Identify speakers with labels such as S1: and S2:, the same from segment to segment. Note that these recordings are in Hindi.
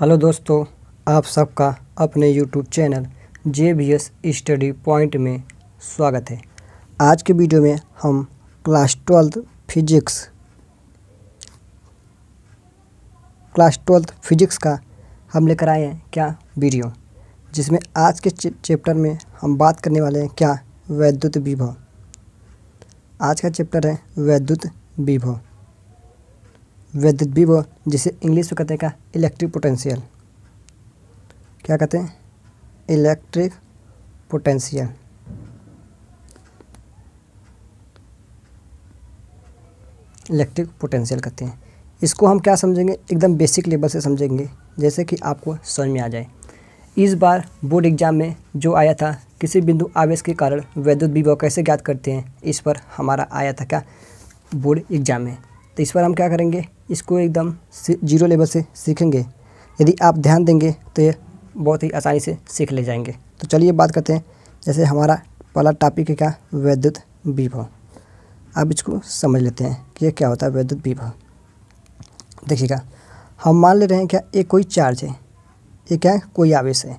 S1: हेलो दोस्तों आप सबका अपने YouTube channel J B S study point में स्वागत है आज के वीडियो में हम class twelfth physics class twelfth physics का हम लेकर आए हैं क्या वीडियो जिसमें आज के चैप्टर में हम बात करने वाले हैं क्या वैद्युत विभव आज का चैप्टर है वैद्युत विभव विद्युत विभव जिसे इंग्लिश में कहते हैं क्या इलेक्ट्रिक पोटेंशियल क्या कहते हैं इलेक्ट्रिक पोटेंशियल इलेक्ट्रिक पोटेंशियल कहते हैं इसको हम क्या समझेंगे एकदम बेसिक लेवल से समझेंगे जैसे कि आपको समझ में आ जाए इस बार बोर्ड एग्जाम में जो आया था किसी बिंदु आवेश के कारण वैद्युत विभव कैसे ज्ञात करते हैं इस पर हमारा आया था क्या बोर्ड एग्जाम में तो इस पर हम क्या करेंगे इसको एकदम जीरो लेवल से सीखेंगे यदि आप ध्यान देंगे तो ये बहुत ही आसानी से सीख ले जाएंगे तो चलिए बात करते हैं जैसे हमारा पहला टॉपिक है क्या वैद्युत विभव आप इसको समझ लेते हैं कि यह क्या होता है वैद्युत विभव देखिएगा हम मान ले रहे हैं क्या ये कोई चार्ज है ये क्या है कोई आवेश है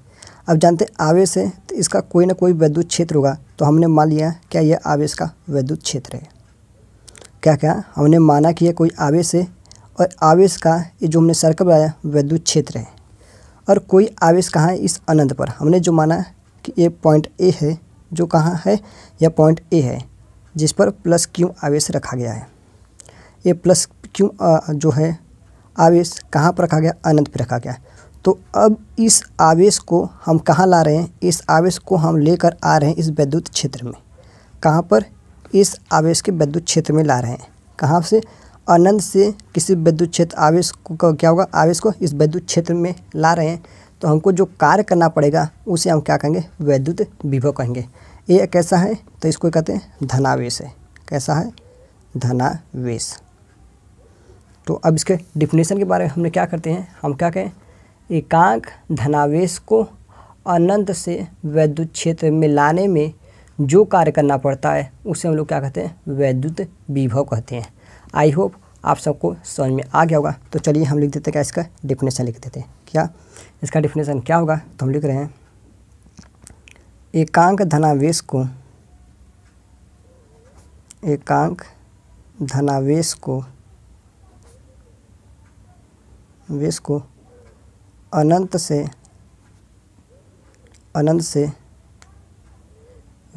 S1: अब जानते हैं आवेश है तो इसका कोई ना कोई वैद्युत क्षेत्र होगा तो हमने मान लिया क्या यह आवेश का वैद्युत क्षेत्र है क्या क्या हमने माना कि यह कोई आवेश है और आवेश का ये जो हमने सर्कल बनाया वैद्युत क्षेत्र है और कोई आवेश कहाँ है इस अनंत पर हमने जो माना कि ये पॉइंट ए है जो कहाँ है यह पॉइंट ए है जिस पर प्लस क्यू आवेश रखा गया है ये प्लस क्यू जो है आवेश कहाँ पर रखा गया अनंत पर रखा गया तो अब इस आवेश को हम कहाँ ला रहे हैं इस आवेश को हम लेकर आ रहे हैं इस वैद्युत क्षेत्र में कहाँ पर इस आवेश के विद्युत क्षेत्र में ला रहे हैं कहाँ से अनंत से किसी विद्युत क्षेत्र आवेश को क्या होगा आवेश को इस विद्युत क्षेत्र में ला रहे हैं तो हमको जो कार्य करना पड़ेगा उसे हम क्या कहेंगे वैद्युत विभव कहेंगे ये कैसा है तो इसको कहते हैं धनावेश है कैसा है धनावेश तो अब इसके डिफिनेशन के बारे में हमने क्या करते हैं हम क्या कहें एकांक धनावेश को अनंत से वैद्युत क्षेत्र में लाने में जो कार्य करना पड़ता है उसे हम लोग क्या कहते हैं वैद्युत विभव कहते हैं आई होप आप सबको समझ में आ गया होगा तो चलिए हम लिख देते हैं क्या इसका डिफिनेशन लिख देते हैं क्या इसका डिफिनेशन क्या होगा तो हम लिख रहे हैं एकांक धनावेश को एकांक धनावेश को वेश को अनंत से अनंत से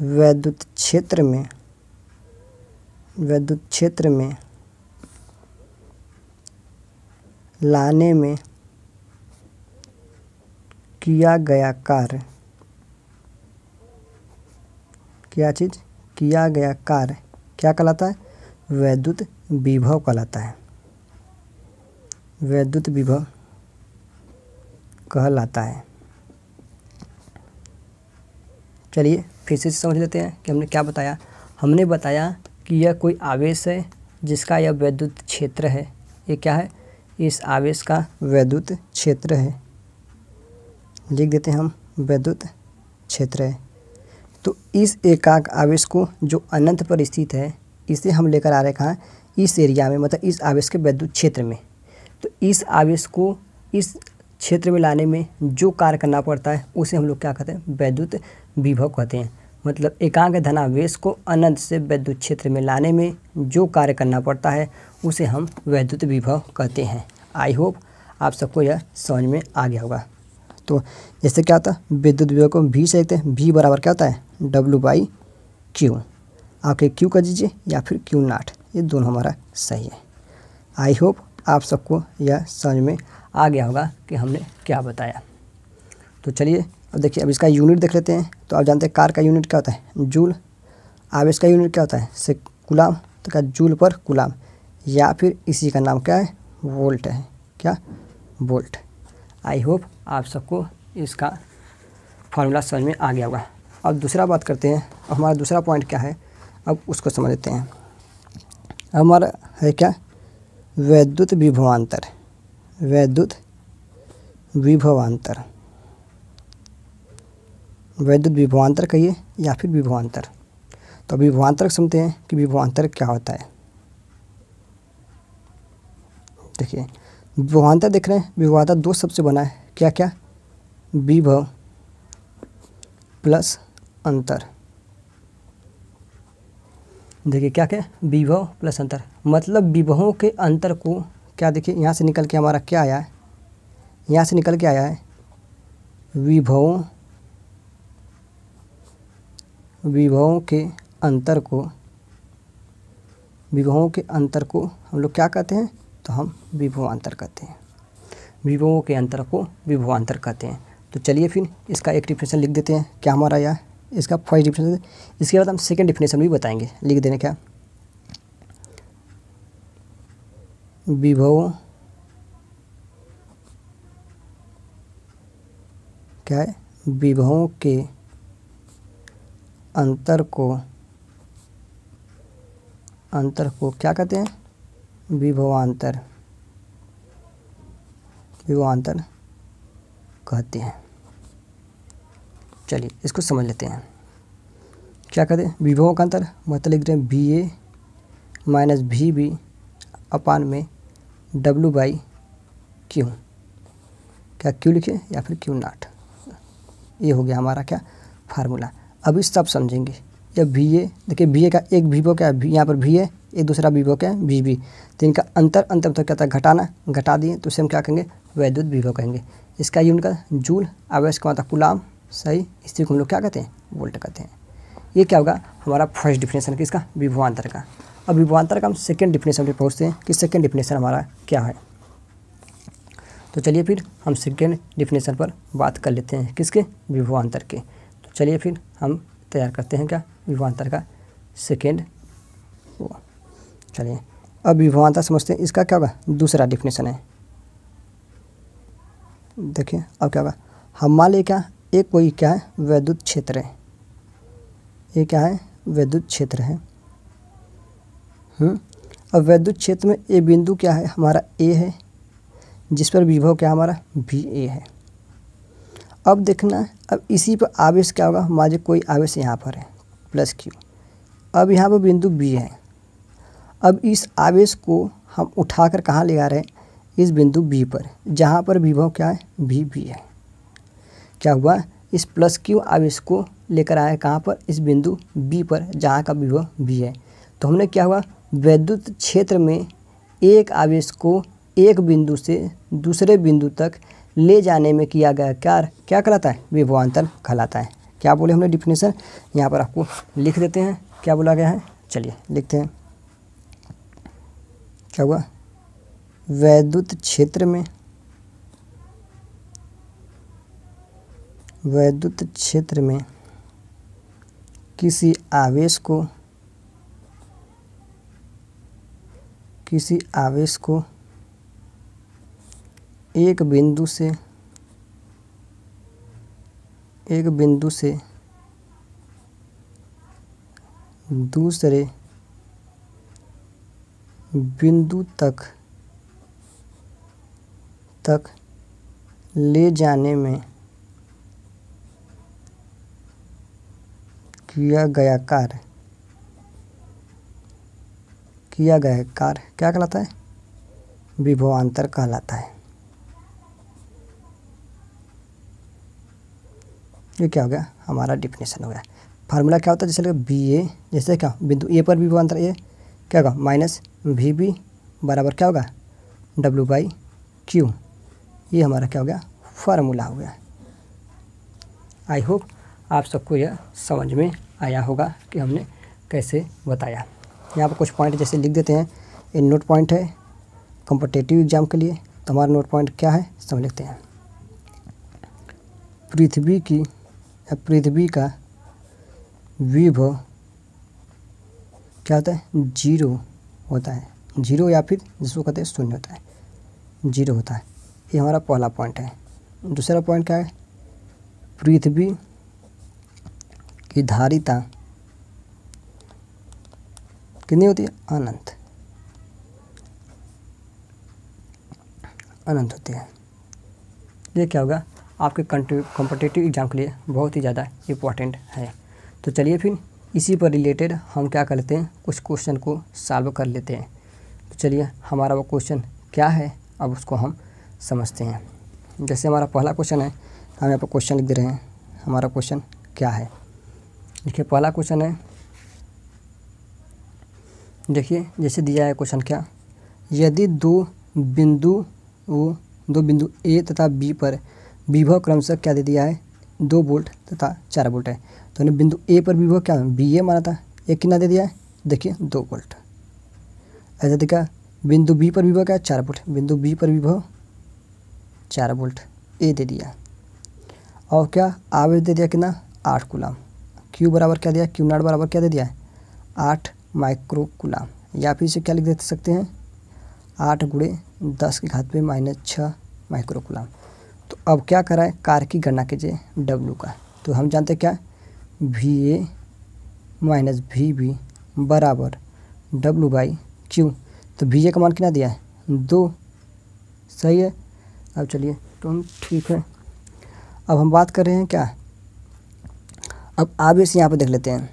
S1: वैद्युत क्षेत्र में वैद्युत क्षेत्र में लाने में किया गया कार्य क्या चीज़ किया गया कार्य क्या कहलाता है वैद्युत विभव कहलाता है वैद्युत विभव कहलाता है चलिए फिर से समझ लेते हैं कि हमने क्या बताया हमने बताया कि यह कोई आवेश है जिसका यह वैद्युत क्षेत्र है ये क्या है इस आवेश का वैद्युत क्षेत्र है लिख देते हैं हम वैद्युत क्षेत्र है तो इस एकाक आवेश को जो अनंत पर स्थित है इसे हम लेकर आ रहे कहाँ इस एरिया में मतलब इस आवेश के वैद्युत क्षेत्र में तो इस आवेश को इस क्षेत्र में लाने में जो कार्य करना पड़ता है उसे हम लोग क्या कहते हैं वैद्युत विभव कहते हैं मतलब एकांग धनावेश को अनंत से वैद्युत क्षेत्र में लाने में जो कार्य करना पड़ता है उसे हम वैद्युत विभव कहते हैं आई होप आप सबको यह समझ में आ गया होगा तो जैसे क्या होता है विद्युत विभव को भी से हैं भी बराबर क्या होता है डब्लू बाई क्यू आपके क्यू कर दीजिए या फिर क्यू नाट ये दोनों हमारा सही है आई होप आप सबको यह समझ में आ गया होगा कि हमने क्या बताया तो चलिए अब देखिए अब इसका यूनिट देख लेते हैं तो आप जानते हैं कार का यूनिट क्या होता है जूल आवेश का यूनिट क्या होता है से गुलाम तो क्या जूल पर गुलाम या फिर इसी का नाम क्या है वोल्ट है क्या वोल्ट आई होप आप सबको इसका फार्मूला समझ में आ गया होगा अब दूसरा बात करते हैं अब हमारा दूसरा पॉइंट क्या है अब उसको समझ लेते हैं हमारा है क्या वैद्युत विभवान्तर वैद्युत विभवान्तर वैद्युत विभवान्तर कहिए या फिर विभवान्तर तो विभवान्तर समझते हैं कि विभवान्तर क्या होता है देखिए विभवान्तर देख रहे हैं विभवान्तर दो सबसे बना है क्या क्या विभव प्लस अंतर देखिए क्या क्या विभव प्लस अंतर मतलब विभवों के अंतर को क्या देखिए यहाँ से निकल के हमारा क्या आया है यहाँ से निकल के आया है विभवों विभवों के अंतर को विभवों के अंतर को हम लोग क्या कहते हैं तो हम विभवांतर कहते हैं विभवों के अंतर को अंतर कहते हैं तो चलिए फिर इसका एक डिफिनेशन लिख देते हैं क्या हमारा आया इसका फर्स्ट डिफिनेशन इसके बाद हम सेकेंड डिफिनेशन भी बताएंगे लिख देने क्या विभव क्या है विभवों के अंतर को अंतर को क्या कहते हैं विभवांतर विभवांतर कहते हैं चलिए इसको समझ लेते हैं क्या कहते हैं विभवों का अंतर मतलब लिख रहे हैं बी ए माइनस भी बी अपान में डब्लू बाई क्यू क्या क्यू लिखे या फिर क्यू नाट ये हो गया हमारा क्या फार्मूला अभी सब समझेंगे या वी ए देखिए वी ए का एक वीवो क्या है यहाँ पर भी ए एक दूसरा वीवो क्या है वी बी तो इनका अंतर अंतर तो क्या था घटाना घटा दिए तो उसे हम क्या कहेंगे वैद्युत वीवो कहेंगे इसका यूनिट का जूल आवेश का गुलाम मतलब सही स्त्री को हम लोग क्या कहते हैं वोल्ट कहते हैं ये क्या होगा हमारा फर्स्ट डिफिनेशन किसका विभवान्तर का अब विभवान्तर का हम सेकेंड डिफिनेशन पर पहुँचते हैं कि सेकेंड डिफिनेशन हमारा क्या है तो चलिए फिर हम सेकेंड डिफिनेशन पर बात कर लेते हैं किसके विभवान्तर के तो चलिए फिर हम तैयार करते हैं क्या विभवान्तर का सेकेंड वो चलिए अब विभवान्तर समझते हैं इसका क्या होगा दूसरा डिफिनेशन है देखिए अब क्या होगा हम मान लें क्या एक कोई क्या है वैद्युत क्षेत्र है ये क्या है वैद्युत क्षेत्र है हम्म, अब वैद्युत क्षेत्र में ए बिंदु क्या है हमारा ए है जिस पर विभव क्या हमारा बी ए है अब देखना अब इसी पर आवेश क्या होगा हमारे कोई आवेश यहाँ पर है प्लस क्यू अब यहाँ पर बिंदु बी है अब इस आवेश को हम उठाकर कहाँ ले आ रहे हैं इस बिंदु बी पर जहाँ पर विभव क्या है बी बी है क्या हुआ इस प्लस क्यू आवेश को लेकर आए कहाँ पर इस बिंदु बी पर जहाँ का विभव बी है तो हमने क्या हुआ वैद्युत क्षेत्र में एक आवेश को एक बिंदु से दूसरे बिंदु तक ले जाने में किया गया कार्य क्या कहलाता है विभवान्तर कहलाता है क्या बोले हमने डिफिनेशन यहाँ पर आपको लिख देते हैं क्या बोला गया है चलिए लिखते हैं क्या हुआ वैद्युत क्षेत्र में वैद्युत क्षेत्र में किसी आवेश को किसी आवेश को एक बिंदु से एक बिंदु से दूसरे बिंदु तक तक ले जाने में किया गया कार्य किया गया कार्य क्या कहलाता है विभवांतर कहलाता है ये क्या हो गया हमारा डिफिनेशन हो गया फार्मूला क्या होता है जैसे बी ए जैसे क्या बिंदु ए पर भी वो अंतर ए क्या होगा माइनस वी बी बराबर क्या होगा डब्ल्यू बाई क्यू ये हमारा क्या हो गया फार्मूला हो गया आई होप आप सबको यह समझ में आया होगा कि हमने कैसे बताया यहाँ पर कुछ पॉइंट जैसे लिख देते हैं ये नोट पॉइंट है कॉम्पिटेटिव एग्जाम के लिए तो हमारा नोट पॉइंट क्या है सब लिखते हैं पृथ्वी की या पृथ्वी का विभव क्या होता है जीरो होता है जीरो या फिर जिसको कहते हैं शून्य होता है जीरो होता है ये हमारा पहला पॉइंट है दूसरा पॉइंट क्या है पृथ्वी की धारिता कितनी होती है अनंत अनंत होती है ये क्या होगा आपके कंपटेटिव एग्ज़ाम के लिए बहुत ही ज़्यादा इम्पॉर्टेंट है तो चलिए फिर इसी पर रिलेटेड हम क्या करते हैं कुछ क्वेश्चन को सॉल्व कर लेते हैं तो चलिए हमारा वो क्वेश्चन क्या है अब उसको हम समझते हैं जैसे हमारा पहला क्वेश्चन है हम यहाँ पर क्वेश्चन लिख दे रहे हैं हमारा क्वेश्चन क्या है देखिए पहला क्वेश्चन है देखिए जैसे दिया है क्वेश्चन क्या यदि दो बिंदु वो दो बिंदु ए तथा बी पर विभव क्रमशः क्या दे दिया है दो बोल्ट तथा चार बोल्ट है तो हमने बिंदु ए पर विभव क्या बी ए माना था ए कितना दे दिया है देखिए दो बोल्ट ऐसा देखा बिंदु बी पर विभव क्या है चार बोल्ट बिंदु बी पर विभव चार बोल्ट ए दे दिया और क्या आवेश दे दिया कितना आठ गुलाम क्यू बराबर क्या दिया क्यू नाट बराबर क्या दे दिया है आठ माइक्रो गुलाम या फिर इसे क्या लिख दे सकते हैं आठ गुड़े दस के घात पे माइनस छः माइक्रो गुलाम अब क्या करा है कार की गणना कीजिए डब्लू का तो हम जानते हैं क्या V A minus V B बराबर डब्लू बाई क्यू तो वी ए का मान कितना दिया है दो सही है अब चलिए तो ठीक है अब हम बात कर रहे हैं क्या अब आवेश यहाँ पर देख लेते हैं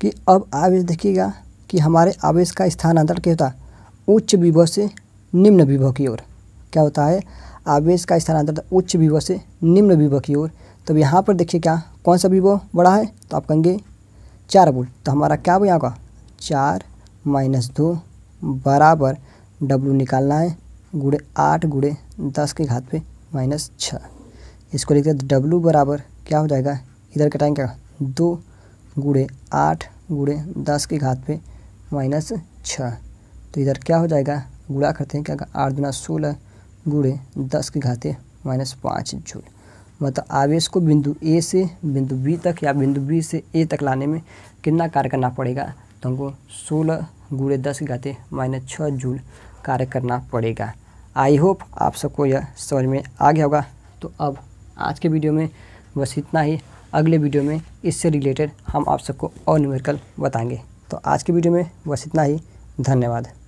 S1: कि अब आवेश देखिएगा कि हमारे आवेश का स्थानांतरण क्या होता है उच्च विभव से निम्न विभव की ओर क्या होता है आवेश का स्थानांतरण उच्च विभव से निम्न विभव की ओर तब तो यहाँ पर देखिए क्या कौन सा विभव बड़ा है तो आप कहेंगे चार वोल्ट तो हमारा क्या यहाँ का चार माइनस दो बराबर डब्लू निकालना है गुड़े आठ गुड़े दस के घात पे माइनस छः इसको लिखते हैं डब्लू बराबर क्या हो जाएगा इधर कटाएंगे दो गुड़े आठ गुड़े दस के घात पे माइनस छः तो इधर क्या हो जाएगा गुड़ा करते हैं क्या आठ दुना सोलह गुड़े दस के घाते माइनस पाँच जूल मतलब आवेश को बिंदु ए से बिंदु बी तक या बिंदु बी से ए तक लाने में कितना कार्य करना पड़ेगा तो हमको सोलह गुड़े दस के घाते माइनस छः जूल कार्य करना पड़ेगा आई होप आप सबको यह समझ में आ गया होगा तो अब आज के वीडियो में बस इतना ही अगले वीडियो में इससे रिलेटेड हम आप सबको और न्यूमेरिकल बताएंगे तो आज के वीडियो में बस इतना ही धन्यवाद